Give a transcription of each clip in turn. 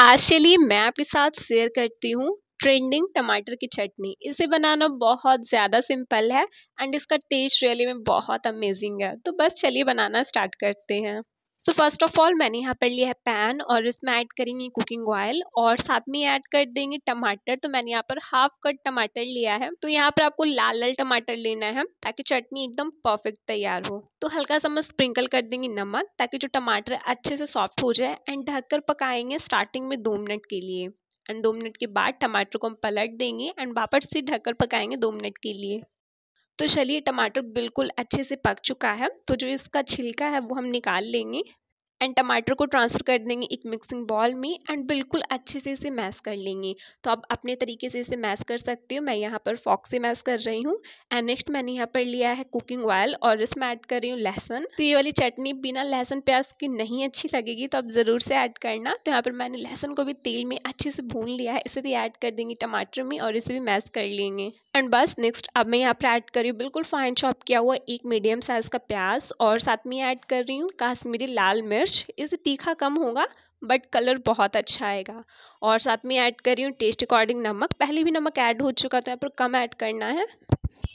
आज चलिए मैं आपके साथ शेयर करती हूँ ट्रेंडिंग टमाटर की चटनी इसे बनाना बहुत ज़्यादा सिंपल है एंड इसका टेस्ट रियली में बहुत अमेजिंग है तो बस चलिए बनाना स्टार्ट करते हैं सो फर्स्ट ऑफ ऑल मैंने यहाँ पर लिया है पैन और इसमें ऐड करेंगे कुकिंग ऑयल और साथ में ऐड कर देंगे टमाटर तो मैंने यहाँ पर हाफ कट टमाटर लिया है तो यहाँ पर आपको लाल लाल टमाटर लेना है ताकि चटनी एकदम परफेक्ट तैयार हो तो हल्का सा मैं स्प्रिंकल कर देंगे नमक ताकि जो टमाटर अच्छे से सॉफ्ट हो जाए एंड ढककर पकाएंगे स्टार्टिंग में दो मिनट के लिए एंड दो मिनट के बाद टमाटर को हम पलट देंगे एंड वापस से ढककर पकाएंगे दो मिनट के लिए तो चलिए टमाटर बिल्कुल अच्छे से पक चुका है तो जो इसका छिलका है वो हम निकाल लेंगे एंड टमाटर को ट्रांसफ़र कर देंगे एक मिक्सिंग बॉल में एंड बिल्कुल अच्छे से इसे मैश कर लेंगे तो आप अपने तरीके से इसे मैश कर सकते हो मैं यहाँ पर फॉक से मैश कर रही हूँ एंड नेक्स्ट मैंने यहाँ पर लिया है कुकिंग ऑयल और इसमें ऐड कर रही हूँ लहसन तो ये वाली चटनी बिना लहसन प्याज की नहीं अच्छी लगेगी तो आप ज़रूर से ऐड करना तो यहाँ पर मैंने लहसन को भी तेल में अच्छे से भून लिया है इसे भी ऐड कर देंगे टमाटर में और इसे भी मैश कर लेंगे एंड बस नेक्स्ट अब मैं यहाँ पर ऐड कर रही हूँ बिल्कुल फाइन चॉप किया हुआ एक मीडियम साइज़ का प्याज और साथ में ऐड कर रही हूँ काश्मीरी लाल मिर्च मिर्च इससे तीखा कम होगा बट कलर बहुत अच्छा आएगा और साथ में ऐड कर रही हूँ टेस्ट अकॉर्डिंग नमक पहले भी नमक ऐड हो चुका था पर कम ऐड करना है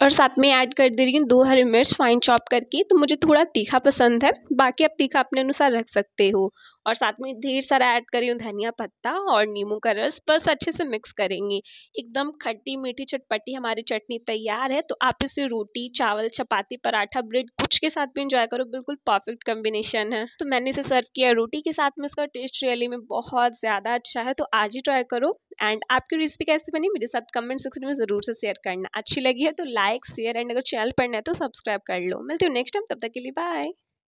और साथ में ऐड कर दे रही हूँ दो हरी मिर्च फाइन चॉप करके तो मुझे थोड़ा तीखा पसंद है बाकी आप तीखा अपने अनुसार रख सकते हो और साथ में ढेर सारा ऐड करी हूँ धनिया पत्ता और नींबू का रस बस अच्छे से मिक्स करेंगे एकदम खट्टी मीठी चटपटी हमारी चटनी तैयार है तो आप इसे रोटी चावल चपाती पराठा ब्रेड कुछ के साथ भी इंजॉय करो बिल्कुल परफेक्ट कॉम्बिनेशन है तो मैंने इसे सर्व किया रोटी के साथ में इसका टेस्ट रियली में बहुत ज़्यादा अच्छा है तो आज ही ट्राई करो एंड आपकी रेसिपी कैसी बनी मेरे साथ कमेंट सेक्शन में ज़रूर से शेयर करना अच्छी लगी है तो लाइक शेयर एंड अगर चैनल पर है तो सब्सक्राइब कर लो मिलती हूँ नेक्स्ट टाइम तब तक के लिए बाय